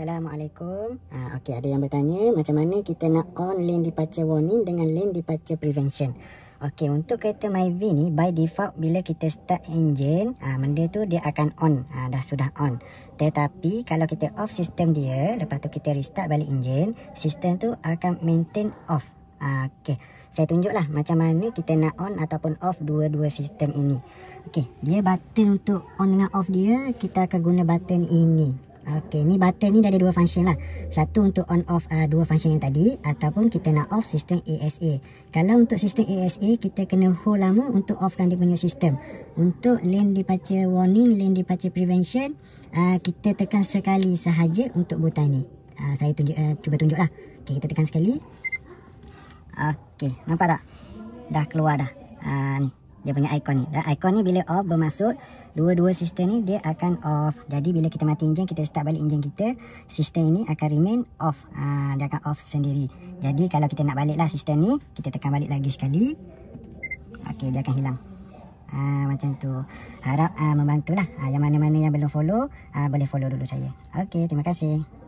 Assalamualaikum. Ha, ah, okay, ada yang bertanya macam mana kita nak on lane departure warning dengan lane departure prevention. Okay, untuk kereta myv ni by default bila kita start engine, ah ha, benda tu dia akan on, ha, dah sudah on. Tetapi kalau kita off sistem dia, lepas tu kita restart balik engine, sistem tu akan maintain off. Ha, ah, okay, saya tunjuklah macam mana kita nak on ataupun off dua-dua sistem ini. Okay, dia button untuk on dengan off dia, kita akan guna button ini. Okay, ni button ni dah ada dua function lah. Satu untuk on off uh, dua function yang tadi ataupun kita nak off sistem ASA. Kalau untuk sistem ASA, kita kena hold lama untuk offkan dia punya sistem. Untuk lane departure warning, lane departure prevention, uh, kita tekan sekali sahaja untuk butang ni. Uh, saya tunjuk, uh, cuba tunjuk lah. Okay, kita tekan sekali. Okay, nampak tak? Dah keluar dah. Uh, ni dia punya icon ni dan icon ni bila off bermaksud dua-dua sistem ni dia akan off jadi bila kita mati enjin kita start balik enjin kita sistem ini akan remain off ha, dia akan off sendiri jadi kalau kita nak balik lah sistem ni kita tekan balik lagi sekali Okay, dia akan hilang ha, macam tu harap ha, membantulah ha, yang mana-mana yang belum follow ha, boleh follow dulu saya Okay, terima kasih